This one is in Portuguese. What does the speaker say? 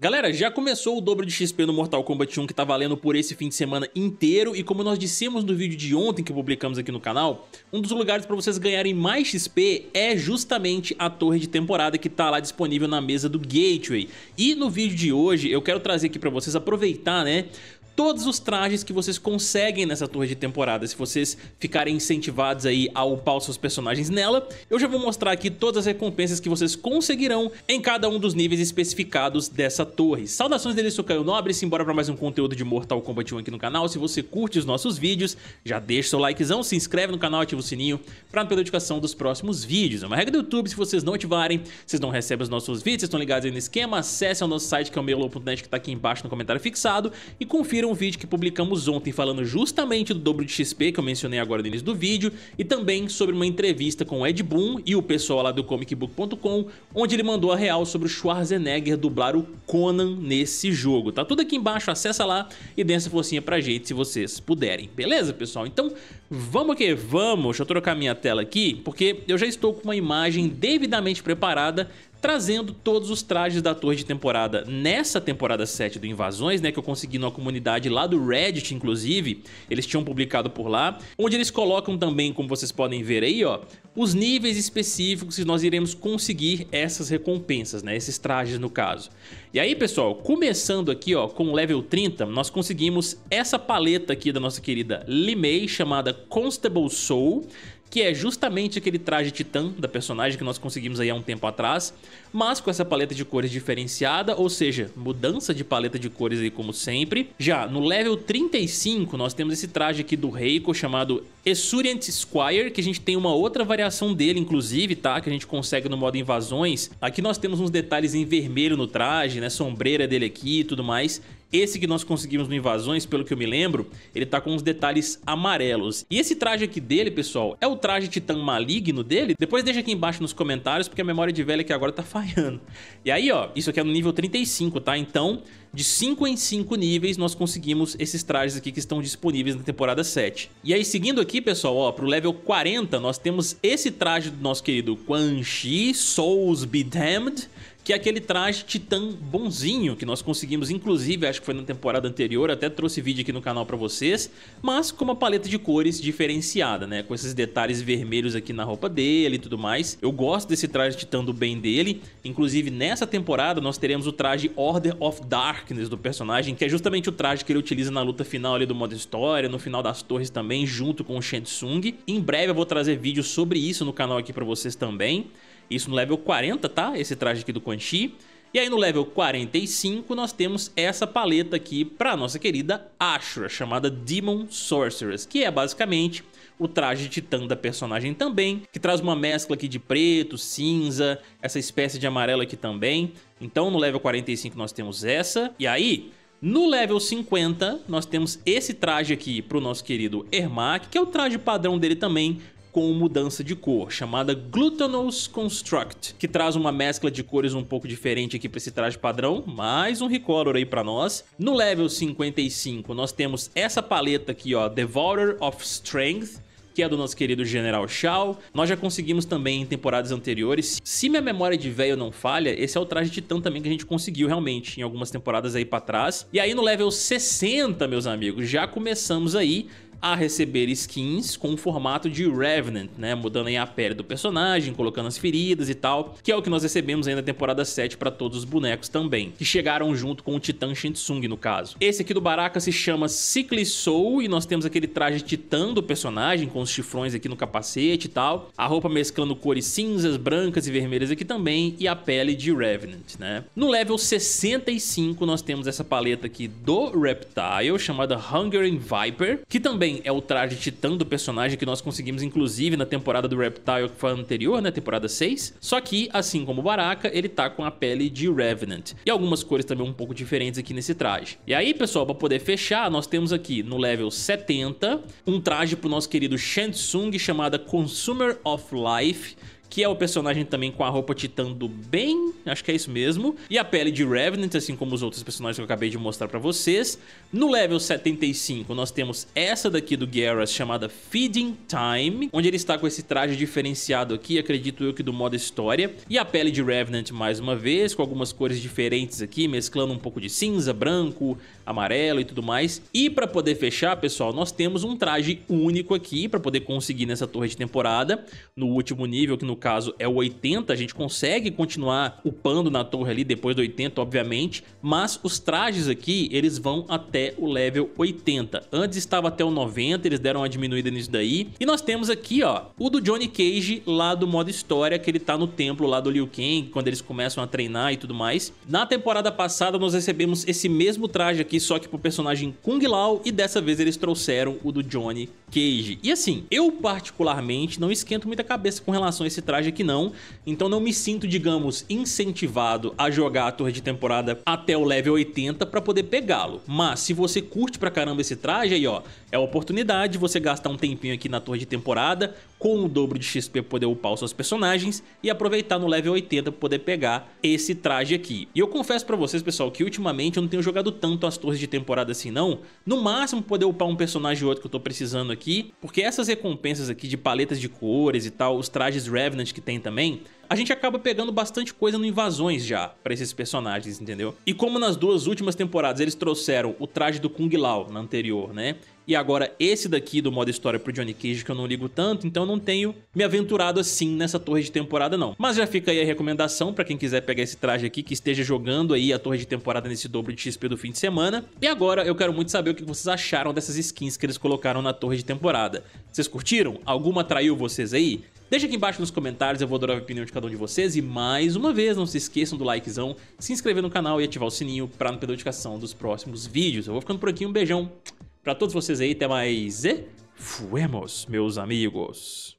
Galera, já começou o dobro de XP no Mortal Kombat 1 que tá valendo por esse fim de semana inteiro e como nós dissemos no vídeo de ontem que publicamos aqui no canal, um dos lugares para vocês ganharem mais XP é justamente a torre de temporada que tá lá disponível na mesa do Gateway. E no vídeo de hoje eu quero trazer aqui para vocês aproveitar, né, todos os trajes que vocês conseguem nessa torre de temporada. Se vocês ficarem incentivados aí a upar os seus personagens nela, eu já vou mostrar aqui todas as recompensas que vocês conseguirão em cada um dos níveis especificados dessa torre. Saudações deles sou Caio Nobre, simbora para mais um conteúdo de Mortal Kombat 1 aqui no canal. Se você curte os nossos vídeos, já deixa seu likezão, se inscreve no canal, ativa o sininho para não perder notificação dos próximos vídeos. É uma regra do YouTube, se vocês não ativarem, vocês não recebem os nossos vídeos, vocês estão ligados aí no esquema, acesse o nosso site que é o meiolo.net que está aqui embaixo no comentário fixado e confira viram um vídeo que publicamos ontem falando justamente do dobro de XP que eu mencionei agora no início do vídeo e também sobre uma entrevista com o Ed Boon e o pessoal lá do comicbook.com, onde ele mandou a real sobre o Schwarzenegger dublar o Conan nesse jogo. Tá tudo aqui embaixo, acessa lá e dê essa forcinha pra gente se vocês puderem, beleza pessoal? Então Vamos que vamos, deixa eu trocar minha tela aqui, porque eu já estou com uma imagem devidamente preparada trazendo todos os trajes da torre de temporada nessa temporada 7 do Invasões, né, que eu consegui numa comunidade lá do Reddit, inclusive, eles tinham publicado por lá, onde eles colocam também, como vocês podem ver aí, ó, os níveis específicos que nós iremos conseguir essas recompensas, né? esses trajes no caso. E aí pessoal, começando aqui ó, com o level 30, nós conseguimos essa paleta aqui da nossa querida Limei, chamada Constable Soul, que é justamente aquele traje titã da personagem que nós conseguimos aí há um tempo atrás, mas com essa paleta de cores diferenciada, ou seja, mudança de paleta de cores aí como sempre. Já no level 35 nós temos esse traje aqui do Reiko chamado Essurient Squire, que a gente tem uma outra variação dele inclusive, tá? Que a gente consegue no modo invasões. Aqui nós temos uns detalhes em vermelho no traje, né? Sombreira dele aqui e tudo mais. Esse que nós conseguimos no Invasões, pelo que eu me lembro, ele tá com uns detalhes amarelos. E esse traje aqui dele, pessoal, é o traje titã maligno dele? Depois deixa aqui embaixo nos comentários, porque a memória de velha aqui agora tá falhando. E aí, ó, isso aqui é no nível 35, tá? Então, de 5 em 5 níveis, nós conseguimos esses trajes aqui que estão disponíveis na temporada 7. E aí, seguindo aqui, pessoal, ó, pro level 40, nós temos esse traje do nosso querido Quan Chi, Souls Be Damned, que é aquele traje titã bonzinho que nós conseguimos, inclusive, acho que foi na temporada anterior, até trouxe vídeo aqui no canal para vocês, mas com uma paleta de cores diferenciada, né? Com esses detalhes vermelhos aqui na roupa dele e tudo mais. Eu gosto desse traje titã do bem dele, inclusive nessa temporada nós teremos o traje Order of Darkness do personagem, que é justamente o traje que ele utiliza na luta final ali do modo história, no final das torres também, junto com o Shensung. Em breve eu vou trazer vídeo sobre isso no canal aqui para vocês também. Isso no level 40, tá? Esse traje aqui do Quan Chi. E aí no level 45 nós temos essa paleta aqui para nossa querida Ashura, chamada Demon Sorceress, que é basicamente o traje titã da personagem também, que traz uma mescla aqui de preto, cinza, essa espécie de amarelo aqui também. Então no level 45 nós temos essa, e aí... No level 50, nós temos esse traje aqui para o nosso querido Ermac, que é o traje padrão dele também, com mudança de cor, chamada Glutinous Construct, que traz uma mescla de cores um pouco diferente aqui para esse traje padrão, mais um recolor aí para nós. No level 55 nós temos essa paleta aqui, ó, Devourer of Strength, que é do nosso querido General Shao. Nós já conseguimos também em temporadas anteriores. Se minha memória de velho não falha, esse é o traje titã também que a gente conseguiu realmente em algumas temporadas aí pra trás. E aí no level 60, meus amigos, já começamos aí a receber skins com o formato de Revenant, né? Mudando aí a pele do personagem, colocando as feridas e tal, que é o que nós recebemos ainda na temporada 7 para todos os bonecos também, que chegaram junto com o Titã Shinsung, no caso. Esse aqui do Baraka se chama Sickly Soul e nós temos aquele traje titã do personagem, com os chifrões aqui no capacete e tal, a roupa mesclando cores cinzas, brancas e vermelhas aqui também e a pele de Revenant, né? No level 65 nós temos essa paleta aqui do Reptile, chamada Hungering Viper, que também Eren é o traje titã do personagem que nós conseguimos, inclusive, na temporada do Reptile, que foi anterior, né? Temporada 6. Só que, assim como o Baraka, ele tá com a pele de Revenant. E algumas cores também um pouco diferentes aqui nesse traje. E aí, pessoal, pra poder fechar, nós temos aqui no level 70, um traje pro nosso querido Shensung, chamada Consumer of Life que é o personagem também com a roupa titã do bem, acho que é isso mesmo, e a pele de Revenant, assim como os outros personagens que eu acabei de mostrar pra vocês. No level 75 nós temos essa daqui do Garrus chamada Feeding Time, onde ele está com esse traje diferenciado aqui, acredito eu que do modo história, e a pele de Revenant mais uma vez, com algumas cores diferentes aqui, mesclando um pouco de cinza, branco, amarelo e tudo mais. E pra poder fechar, pessoal, nós temos um traje único aqui pra poder conseguir nessa torre de temporada, no último nível que no no caso é o 80, a gente consegue continuar upando na torre ali depois do 80, obviamente, mas os trajes aqui, eles vão até o level 80. Antes estava até o 90, eles deram uma diminuída nisso daí. E nós temos aqui, ó, o do Johnny Cage lá do modo história, que ele tá no templo lá do Liu Kang, quando eles começam a treinar e tudo mais. Na temporada passada, nós recebemos esse mesmo traje aqui, só que pro personagem Kung Lao, e dessa vez eles trouxeram o do Johnny Cage. E assim, eu particularmente não esquento muita cabeça com relação a esse traje aqui não, então não me sinto, digamos, incentivado a jogar a torre de temporada até o level 80 para poder pegá-lo. Mas se você curte pra caramba esse traje aí, ó, é a oportunidade de você gastar um tempinho aqui na torre de temporada, com o dobro de XP poder upar os seus personagens e aproveitar no level 80 pra poder pegar esse traje aqui. E eu confesso pra vocês, pessoal, que ultimamente eu não tenho jogado tanto as torres de temporada assim não, no máximo poder upar um personagem ou outro que eu tô precisando aqui aqui, porque essas recompensas aqui de paletas de cores e tal, os trajes Revenant que tem também, a gente acaba pegando bastante coisa no Invasões já, pra esses personagens, entendeu? E como nas duas últimas temporadas eles trouxeram o traje do Kung Lao na anterior, né? E agora esse daqui do modo história pro Johnny Cage que eu não ligo tanto, então eu não tenho me aventurado assim nessa torre de temporada não. Mas já fica aí a recomendação pra quem quiser pegar esse traje aqui, que esteja jogando aí a torre de temporada nesse dobro de XP do fim de semana. E agora eu quero muito saber o que vocês acharam dessas skins que eles colocaram na torre de temporada. Vocês curtiram? Alguma atraiu vocês aí? Deixa aqui embaixo nos comentários, eu vou adorar a opinião de cada um de vocês. E mais uma vez, não se esqueçam do likezão, se inscrever no canal e ativar o sininho para não perder notificação dos próximos vídeos. Eu vou ficando por aqui, um beijão para todos vocês aí, até mais e fuemos, meus amigos.